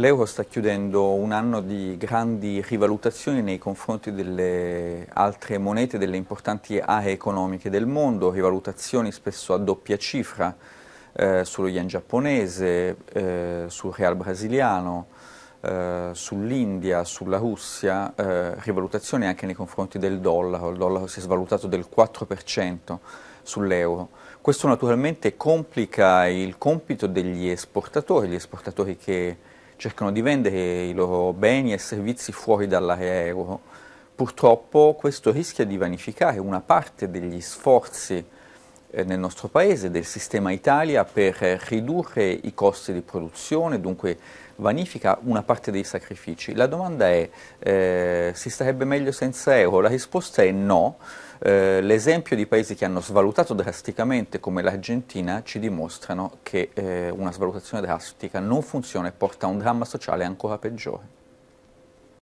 L'euro sta chiudendo un anno di grandi rivalutazioni nei confronti delle altre monete, delle importanti aree economiche del mondo, rivalutazioni spesso a doppia cifra eh, sullo yen giapponese, eh, sul real brasiliano, eh, sull'India, sulla Russia, eh, rivalutazioni anche nei confronti del dollaro, il dollaro si è svalutato del 4% sull'euro. Questo naturalmente complica il compito degli esportatori, gli esportatori che cercano di vendere i loro beni e servizi fuori dall'area euro. Purtroppo questo rischia di vanificare una parte degli sforzi eh, nel nostro paese, del sistema Italia, per eh, ridurre i costi di produzione, dunque vanifica una parte dei sacrifici. La domanda è, eh, si starebbe meglio senza euro? La risposta è no, eh, l'esempio di paesi che hanno svalutato drasticamente come l'Argentina ci dimostrano che eh, una svalutazione drastica non funziona e porta a un dramma sociale ancora peggiore.